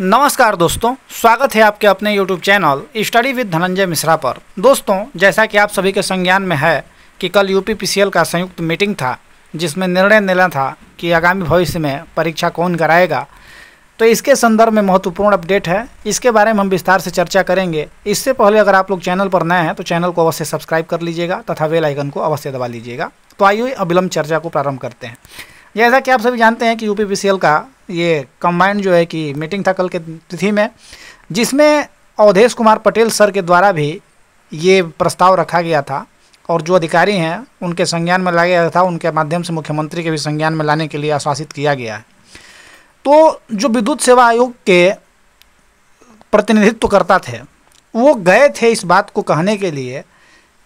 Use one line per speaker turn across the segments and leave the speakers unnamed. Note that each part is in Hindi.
नमस्कार दोस्तों स्वागत है आपके अपने YouTube channel study with Dhananjay Mishra पर दोस्तों जैसा कि आप सभी के संज्ञान में है कि कल यूपीपीसीएल का संयुक्त मीटिंग था जिसमें निर्णय लेना था कि आगामी भविष्य में परीक्षा कौन कराएगा तो इसके संदर्भ में महत्वपूर्ण अपडेट है इसके बारे में हम विस्तार से चर्चा करेंगे इससे पहले अगर आप लोग चैनल पर नए हैं तो चैनल को अवश्य सब्सक्राइब कर लीजिएगा तथा वेलाइकन को अवश्य दबा लीजिएगा तो आइए अविलंब चर्चा को प्रारंभ करते हैं जैसा कि आप सभी जानते हैं कि यू का ये कंबाइंड जो है कि मीटिंग था कल के तिथि में जिसमें अवधेश कुमार पटेल सर के द्वारा भी ये प्रस्ताव रखा गया था और जो अधिकारी हैं उनके संज्ञान में लाया गया था उनके माध्यम से मुख्यमंत्री के भी संज्ञान में लाने के लिए आश्वासित किया गया है तो जो विद्युत सेवा आयोग के प्रतिनिधित्व करता थे वो गए थे इस बात को कहने के लिए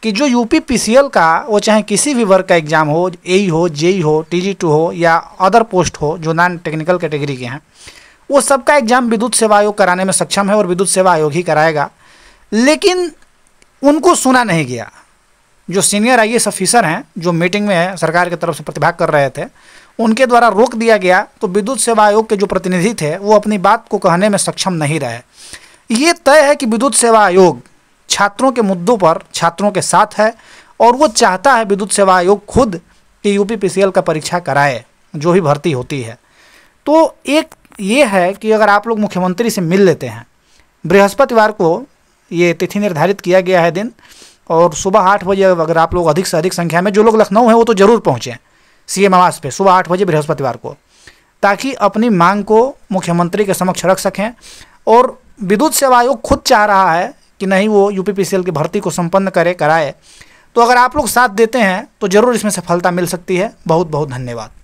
कि जो यू पी का वो चाहे किसी भी वर्ग का एग्ज़ाम हो ए हो जे हो टी टू हो या अदर पोस्ट हो जो नॉन टेक्निकल कैटेगरी के हैं वो सबका एग्ज़ाम विद्युत सेवा आयोग कराने में सक्षम है और विद्युत सेवा आयोग ही कराएगा लेकिन उनको सुना नहीं गया जो सीनियर आई ऑफिसर हैं जो मीटिंग में है सरकार की तरफ से प्रतिभाग कर रहे थे उनके द्वारा रोक दिया गया तो विद्युत सेवा आयोग के जो प्रतिनिधि थे वो अपनी बात को कहने में सक्षम नहीं रहे ये तय है कि विद्युत सेवा आयोग छात्रों के मुद्दों पर छात्रों के साथ है और वो चाहता है विद्युत सेवा आयोग खुद कि यू पी का परीक्षा कराए जो भी भर्ती होती है तो एक ये है कि अगर आप लोग मुख्यमंत्री से मिल लेते हैं बृहस्पतिवार को ये तिथि निर्धारित किया गया है दिन और सुबह आठ बजे अगर आप लोग अधिक से अधिक संख्या में जो लोग लखनऊ हैं वो तो ज़रूर पहुँचें सी एम आवास पर सुबह आठ बजे बृहस्पतिवार को ताकि अपनी मांग को मुख्यमंत्री के समक्ष रख सकें और विद्युत सेवा आयोग खुद चाह रहा है कि नहीं वो यू पी की भर्ती को संपन्न करे कराए तो अगर आप लोग साथ देते हैं तो ज़रूर इसमें सफलता मिल सकती है बहुत बहुत धन्यवाद